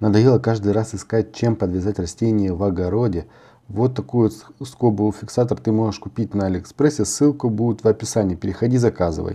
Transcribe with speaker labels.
Speaker 1: Надоело каждый раз искать, чем подвязать растение в огороде. Вот такую скобу фиксатор ты можешь купить на Алиэкспрессе, ссылку будет в описании, переходи заказывай.